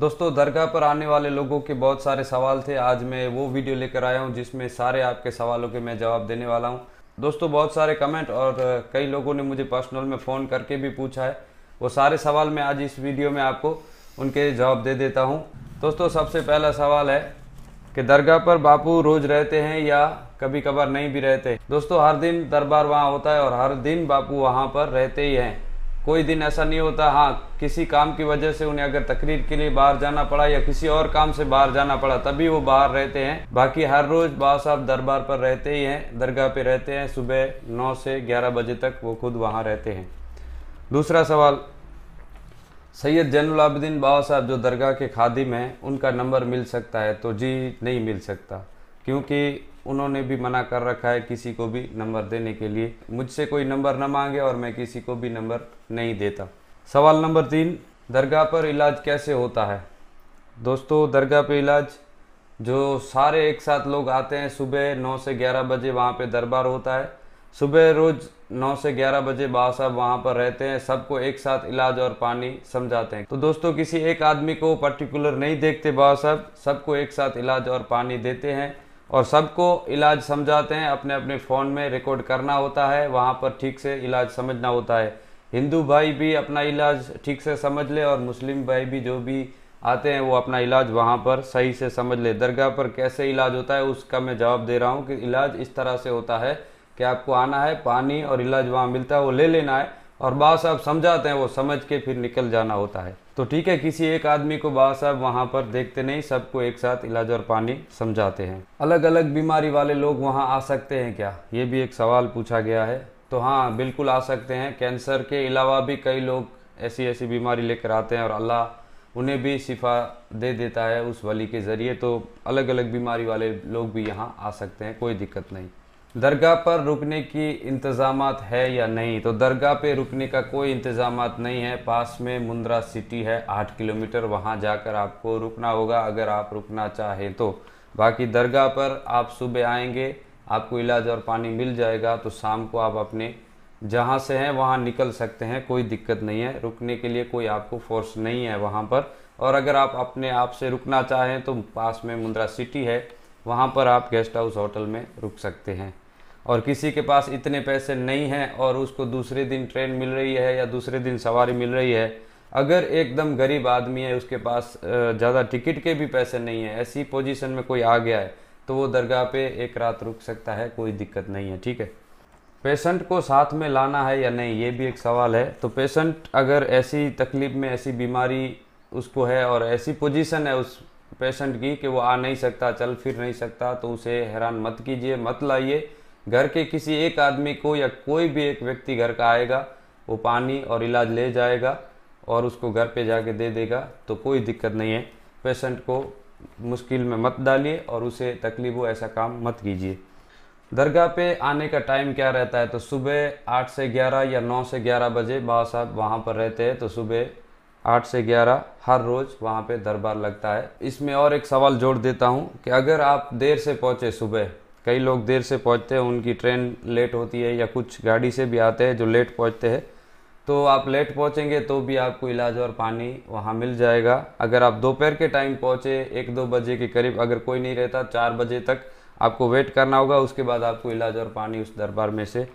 दोस्तों दरगाह पर आने वाले लोगों के बहुत सारे सवाल थे आज मैं वो वीडियो लेकर आया हूँ जिसमें सारे आपके सवालों के मैं जवाब देने वाला हूँ दोस्तों बहुत सारे कमेंट और कई लोगों ने मुझे पर्सनल में फ़ोन करके भी पूछा है वो सारे सवाल मैं आज इस वीडियो में आपको उनके जवाब दे देता हूँ दोस्तों सबसे पहला सवाल है कि दरगाह पर बापू रोज़ रहते हैं या कभी कभार नहीं भी रहते दोस्तों हर दिन दरबार वहाँ होता है और हर दिन बापू वहाँ पर रहते ही हैं कोई दिन ऐसा नहीं होता हाँ किसी काम की वजह से उन्हें अगर तकरीर के लिए बाहर जाना पड़ा या किसी और काम से बाहर जाना पड़ा तभी वो बाहर रहते हैं बाकी हर रोज बाबा साहब दरबार पर रहते ही हैं दरगाह पे रहते हैं सुबह नौ से ग्यारह बजे तक वो खुद वहाँ रहते हैं दूसरा सवाल सैयद जैनुल आबदीन बाबा साहब जो दरगाह के खादिम हैं उनका नंबर मिल सकता है तो जी नहीं मिल सकता क्योंकि उन्होंने भी मना कर रखा है किसी को भी नंबर देने के लिए मुझसे कोई नंबर ना मांगे और मैं किसी को भी नंबर नहीं देता सवाल नंबर तीन दरगाह पर इलाज कैसे होता है दोस्तों दरगाह पर इलाज जो सारे एक साथ लोग आते हैं सुबह नौ से ग्यारह बजे वहाँ पर दरबार होता है सुबह रोज़ नौ से ग्यारह बजे बाबा साहब वहाँ पर रहते हैं सबको एक साथ इलाज और पानी समझाते हैं तो दोस्तों किसी एक आदमी को पर्टिकुलर नहीं देखते बाबा साहब सबको एक साथ इलाज और पानी देते हैं और सबको इलाज समझाते हैं अपने अपने फ़ोन में रिकॉर्ड करना होता है वहाँ पर ठीक से इलाज समझना होता है हिंदू भाई भी अपना इलाज ठीक से समझ ले और मुस्लिम भाई भी जो भी आते हैं वो अपना इलाज वहाँ पर सही से समझ ले दरगाह पर कैसे इलाज होता है उसका मैं जवाब दे रहा हूँ कि इलाज इस तरह से होता है कि आपको आना है पानी और इलाज वहाँ मिलता है वो ले लेना है और बात आप समझाते हैं वो समझ के फिर निकल जाना होता है तो ठीक है किसी एक आदमी को बाबा साहब वहाँ पर देखते नहीं सबको एक साथ इलाज और पानी समझाते हैं अलग अलग बीमारी वाले लोग वहाँ आ सकते हैं क्या ये भी एक सवाल पूछा गया है तो हाँ बिल्कुल आ सकते हैं कैंसर के अलावा भी कई लोग ऐसी ऐसी बीमारी लेकर आते हैं और अल्लाह उन्हें भी शिफा दे देता है उस वली के ज़रिए तो अलग अलग बीमारी वाले लोग भी यहाँ आ सकते हैं कोई दिक्कत नहीं दरगाह पर रुकने की इंतज़ाम है या नहीं तो दरगाह पे रुकने का कोई इंतज़ाम नहीं है पास में मुंद्रा सिटी है आठ किलोमीटर वहाँ जाकर आपको रुकना होगा अगर आप रुकना चाहें तो बाकी दरगाह पर आप सुबह आएंगे आपको इलाज और पानी मिल जाएगा तो शाम को आप अपने जहाँ से हैं वहाँ निकल सकते हैं कोई दिक्कत नहीं है रुकने के लिए कोई आपको फोर्स नहीं है वहाँ पर और अगर आप अपने आप से रुकना चाहें तो पास में मुंद्रा सिटी है वहाँ पर आप गेस्ट हाउस होटल में रुक सकते हैं और किसी के पास इतने पैसे नहीं हैं और उसको दूसरे दिन ट्रेन मिल रही है या दूसरे दिन सवारी मिल रही है अगर एकदम गरीब आदमी है उसके पास ज़्यादा टिकट के भी पैसे नहीं है ऐसी पोजीशन में कोई आ गया है तो वो दरगाह पे एक रात रुक सकता है कोई दिक्कत नहीं है ठीक है पेशेंट को साथ में लाना है या नहीं ये भी एक सवाल है तो पेशेंट अगर ऐसी तकलीफ़ में ऐसी बीमारी उसको है और ऐसी पोजिशन है उस पेशेंट की कि वो आ नहीं सकता चल फिर नहीं सकता तो उसे हैरान मत कीजिए मत लाइए घर के किसी एक आदमी को या कोई भी एक व्यक्ति घर का आएगा वो पानी और इलाज ले जाएगा और उसको घर पे जाके दे देगा तो कोई दिक्कत नहीं है पेशेंट को मुश्किल में मत डालिए और उसे तकलीफ हो ऐसा काम मत कीजिए दरगाह पे आने का टाइम क्या रहता है तो सुबह आठ से ग्यारह या नौ से ग्यारह बजे बाबा साहब वहाँ पर रहते हैं तो सुबह आठ से ग्यारह हर रोज़ वहाँ पे दरबार लगता है इसमें और एक सवाल जोड़ देता हूँ कि अगर आप देर से पहुँचे सुबह कई लोग देर से पहुंचते हैं उनकी ट्रेन लेट होती है या कुछ गाड़ी से भी आते हैं जो लेट पहुंचते हैं तो आप लेट पहुंचेंगे तो भी आपको इलाज और पानी वहाँ मिल जाएगा अगर आप दोपहर के टाइम पहुँचे एक दो बजे के करीब अगर कोई नहीं रहता चार बजे तक आपको वेट करना होगा उसके बाद आपको इलाज और पानी उस दरबार में से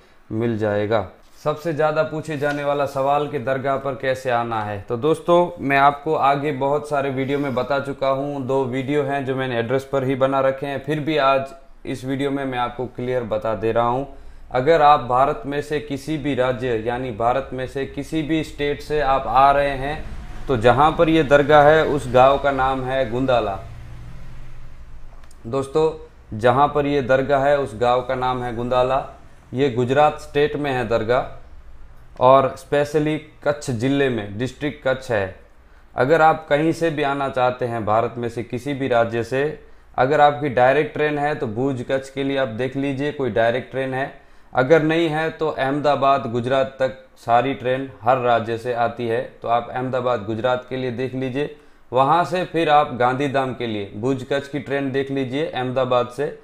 मिल जाएगा सबसे ज़्यादा पूछे जाने वाला सवाल कि दरगाह पर कैसे आना है तो दोस्तों मैं आपको आगे बहुत सारे वीडियो में बता चुका हूँ दो वीडियो हैं जो मैंने एड्रेस पर ही बना रखे हैं फिर भी आज इस वीडियो में मैं आपको क्लियर बता दे रहा हूँ अगर आप भारत में से किसी भी राज्य यानी भारत में से किसी भी स्टेट से आप आ रहे हैं तो जहाँ पर यह दरगाह है उस गांव का नाम है गुंदाला दोस्तों जहाँ पर यह दरगाह है उस गांव का नाम है गुंदाला ये गुजरात स्टेट में है दरगाह और स्पेशली कच्छ ज़िले में डिस्ट्रिक्ट कच्छ है अगर आप कहीं से भी आना चाहते हैं भारत में से किसी भी राज्य से अगर आपकी डायरेक्ट ट्रेन है तो भूज कच्छ के लिए आप देख लीजिए कोई डायरेक्ट ट्रेन है अगर नहीं है तो अहमदाबाद गुजरात तक सारी ट्रेन हर राज्य से आती है तो आप अहमदाबाद गुजरात के लिए देख लीजिए वहाँ से फिर आप गांधीधाम के लिए भूज कच्छ की ट्रेन देख लीजिए अहमदाबाद से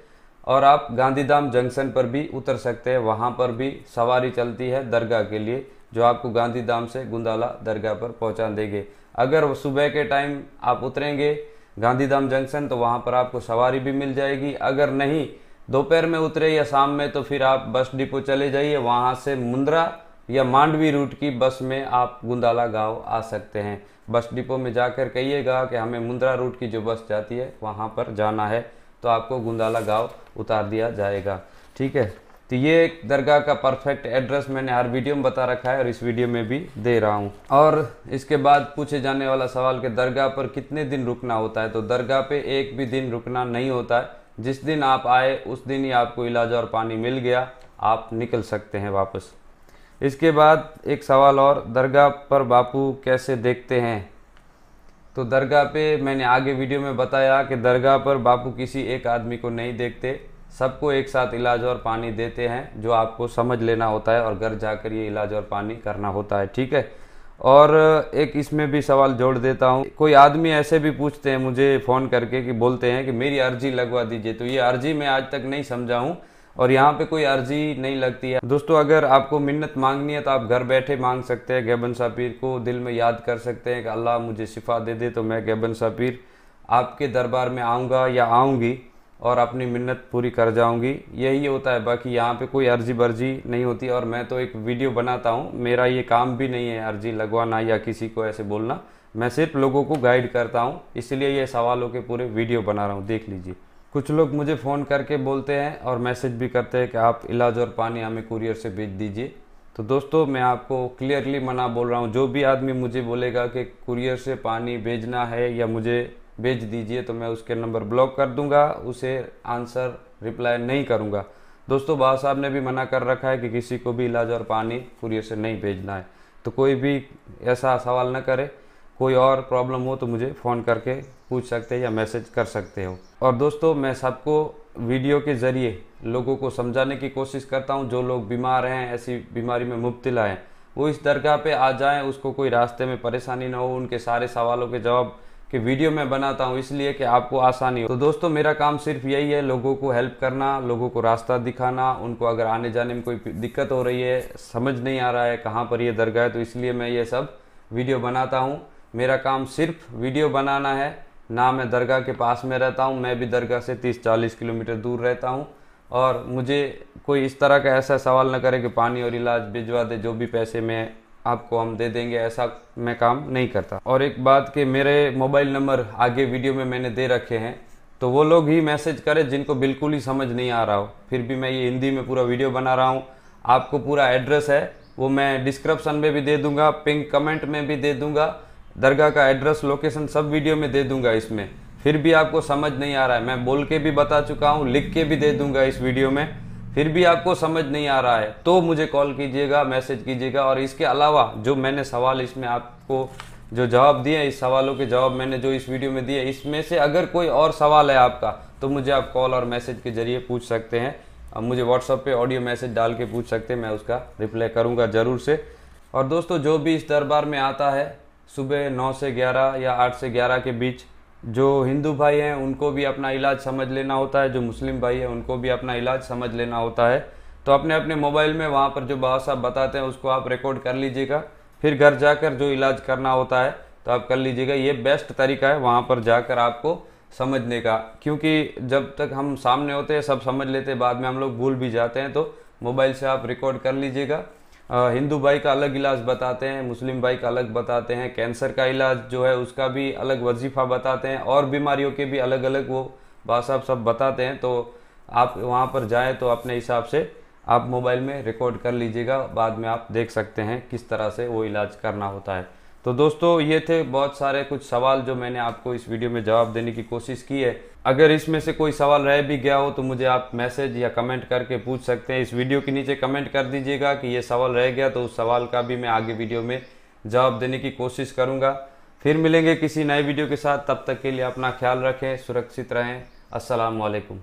और आप गांधीधाम जंक्शन पर भी उतर सकते हैं वहाँ पर भी सवारी चलती है दरगाह के लिए जो आपको गांधीधाम से गुंदाला दरगाह पर पहुँचा देंगे अगर सुबह के टाइम आप उतरेंगे गांधीधाम जंक्शन तो वहाँ पर आपको सवारी भी मिल जाएगी अगर नहीं दोपहर में उतरे या शाम में तो फिर आप बस डिपो चले जाइए वहाँ से मुंद्रा या मांडवी रूट की बस में आप गुंदाला गांव आ सकते हैं बस डिपो में जाकर कहिएगा कि हमें मुंद्रा रूट की जो बस जाती है वहाँ पर जाना है तो आपको गुंदाला गांव उतार दिया जाएगा ठीक है तो ये दरगाह का परफेक्ट एड्रेस मैंने हर वीडियो में बता रखा है और इस वीडियो में भी दे रहा हूँ और इसके बाद पूछे जाने वाला सवाल कि दरगाह पर कितने दिन रुकना होता है तो दरगाह पे एक भी दिन रुकना नहीं होता है जिस दिन आप आए उस दिन ही आपको इलाज और पानी मिल गया आप निकल सकते हैं वापस इसके बाद एक सवाल और दरगाह पर बापू कैसे देखते हैं तो दरगाह पे मैंने आगे वीडियो में बताया कि दरगाह पर बापू किसी एक आदमी को नहीं देखते सबको एक साथ इलाज और पानी देते हैं जो आपको समझ लेना होता है और घर जाकर ये इलाज और पानी करना होता है ठीक है और एक इसमें भी सवाल जोड़ देता हूँ कोई आदमी ऐसे भी पूछते हैं मुझे फ़ोन करके कि बोलते हैं कि मेरी अर्जी लगवा दीजिए तो ये अर्जी मैं आज तक नहीं समझा हूँ और यहाँ पे कोई अर्जी नहीं लगती है दोस्तों अगर आपको मिन्नत मांगनी है तो आप घर बैठे मांग सकते हैं गैबन सापीर को दिल में याद कर सकते हैं कि अल्लाह मुझे शिफा दे दे तो मैं गैबन सापीर आपके दरबार में आऊँगा या आऊँगी और अपनी मिन्नत पूरी कर जाऊंगी यही होता है बाकी यहाँ पे कोई अर्जी बर्जी नहीं होती और मैं तो एक वीडियो बनाता हूँ मेरा ये काम भी नहीं है अर्जी लगवाना या किसी को ऐसे बोलना मैं सिर्फ लोगों को गाइड करता हूँ इसलिए ये सवालों के पूरे वीडियो बना रहा हूँ देख लीजिए कुछ लोग मुझे फ़ोन करके बोलते हैं और मैसेज भी करते हैं कि आप इलाज और पानी हमें कुरियर से भेज दीजिए तो दोस्तों मैं आपको क्लियरली मना बोल रहा हूँ जो भी आदमी मुझे बोलेगा कि कुरियर से पानी भेजना है या मुझे भेज दीजिए तो मैं उसके नंबर ब्लॉक कर दूंगा उसे आंसर रिप्लाई नहीं करूंगा दोस्तों बाबा साहब ने भी मना कर रखा है कि किसी को भी इलाज और पानी कुरियर से नहीं भेजना है तो कोई भी ऐसा सवाल ना करे कोई और प्रॉब्लम हो तो मुझे फ़ोन करके पूछ सकते हैं या मैसेज कर सकते हो और दोस्तों मैं सबको वीडियो के ज़रिए लोगों को समझाने की कोशिश करता हूँ जो लोग बीमार हैं ऐसी बीमारी में मुबतला हैं वो इस दरगाह पे आ जाएं उसको कोई रास्ते में परेशानी ना हो उनके सारे सवालों के जवाब कि वीडियो मैं बनाता हूँ इसलिए कि आपको आसानी हो तो दोस्तों मेरा काम सिर्फ यही है लोगों को हेल्प करना लोगों को रास्ता दिखाना उनको अगर आने जाने में कोई दिक्कत हो रही है समझ नहीं आ रहा है कहाँ पर ये दरगाह है तो इसलिए मैं ये सब वीडियो बनाता हूँ मेरा काम सिर्फ वीडियो बनाना है ना मैं दरगाह के पास में रहता हूँ मैं भी दरगाह से तीस चालीस किलोमीटर दूर रहता हूँ और मुझे कोई इस तरह का ऐसा सवाल ना करे कि पानी और इलाज भिजवा दे जो भी पैसे में आपको हम दे देंगे ऐसा मैं काम नहीं करता और एक बात कि मेरे मोबाइल नंबर आगे वीडियो में मैंने दे रखे हैं तो वो लोग ही मैसेज करें जिनको बिल्कुल ही समझ नहीं आ रहा हो फिर भी मैं ये हिंदी में पूरा वीडियो बना रहा हूँ आपको पूरा एड्रेस है वो मैं डिस्क्रिप्शन में भी दे दूंगा पिंक कमेंट में भी दे दूंगा दरगाह का एड्रेस लोकेशन सब वीडियो में दे दूंगा इसमें फिर भी आपको समझ नहीं आ रहा है मैं बोल के भी बता चुका हूँ लिख के भी दे दूंगा इस वीडियो में फिर भी आपको समझ नहीं आ रहा है तो मुझे कॉल कीजिएगा मैसेज कीजिएगा और इसके अलावा जो मैंने सवाल इसमें आपको जो जवाब दिए इस सवालों के जवाब मैंने जो इस वीडियो में दिए इसमें से अगर कोई और सवाल है आपका तो मुझे आप कॉल और मैसेज के जरिए पूछ सकते हैं अब मुझे व्हाट्सअप पे ऑडियो मैसेज डाल के पूछ सकते हैं मैं उसका रिप्लाई करूँगा ज़रूर से और दोस्तों जो भी इस दरबार में आता है सुबह नौ से ग्यारह या आठ से ग्यारह के बीच जो हिंदू भाई हैं उनको भी अपना इलाज समझ लेना होता है जो मुस्लिम भाई हैं उनको भी अपना इलाज समझ लेना होता है तो अपने अपने मोबाइल में वहाँ पर जो बाबा साहब बताते हैं उसको आप रिकॉर्ड कर लीजिएगा फिर घर जाकर जो इलाज करना होता है तो आप कर लीजिएगा ये बेस्ट तरीका है वहाँ पर जाकर आपको समझने का क्योंकि जब तक हम सामने होते हैं सब समझ लेते हैं बाद में हम लोग भूल भी जाते हैं तो मोबाइल से आप रिकॉर्ड कर लीजिएगा हिंदू भाई का अलग इलाज बताते हैं मुस्लिम भाई का अलग बताते हैं कैंसर का इलाज जो है उसका भी अलग वजीफ़ा बताते हैं और बीमारियों के भी अलग अलग वो बात साहब सब बताते हैं तो आप वहाँ पर जाएँ तो अपने हिसाब से आप मोबाइल में रिकॉर्ड कर लीजिएगा बाद में आप देख सकते हैं किस तरह से वो इलाज करना होता है तो दोस्तों ये थे बहुत सारे कुछ सवाल जो मैंने आपको इस वीडियो में जवाब देने की कोशिश की है अगर इसमें से कोई सवाल रह भी गया हो तो मुझे आप मैसेज या कमेंट करके पूछ सकते हैं इस वीडियो के नीचे कमेंट कर दीजिएगा कि ये सवाल रह गया तो उस सवाल का भी मैं आगे वीडियो में जवाब देने की कोशिश करूँगा फिर मिलेंगे किसी नए वीडियो के साथ तब तक के लिए अपना ख्याल रखें सुरक्षित रहें असलकम